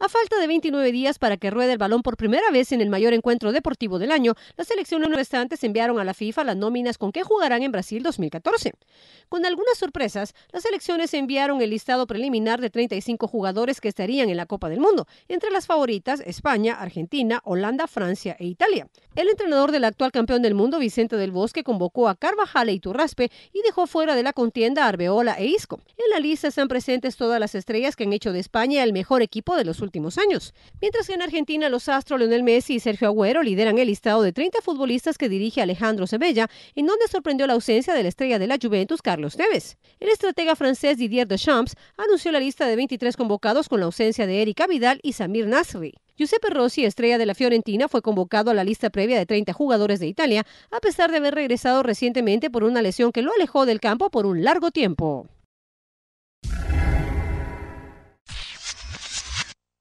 A falta de 29 días para que ruede el balón por primera vez en el mayor encuentro deportivo del año, las selecciones restantes enviaron a la FIFA las nóminas con que jugarán en Brasil 2014. Con algunas sorpresas, las selecciones enviaron el listado preliminar de 35 jugadores que estarían en la Copa del Mundo, entre las favoritas España, Argentina, Holanda, Francia e Italia. El entrenador del actual campeón del mundo, Vicente del Bosque, convocó a Carvajal e Iturraspe y dejó fuera de la contienda a Arbeola e Isco. En la lista están presentes todas las estrellas que han hecho de España el mejor equipo de los últimos últimos años. Mientras que en Argentina, los Astros, Leonel Messi y Sergio Agüero lideran el listado de 30 futbolistas que dirige Alejandro Sevilla, en donde sorprendió la ausencia de la estrella de la Juventus, Carlos Neves. El estratega francés Didier Deschamps anunció la lista de 23 convocados con la ausencia de Erika Vidal y Samir Nasri. Giuseppe Rossi, estrella de la Fiorentina, fue convocado a la lista previa de 30 jugadores de Italia, a pesar de haber regresado recientemente por una lesión que lo alejó del campo por un largo tiempo.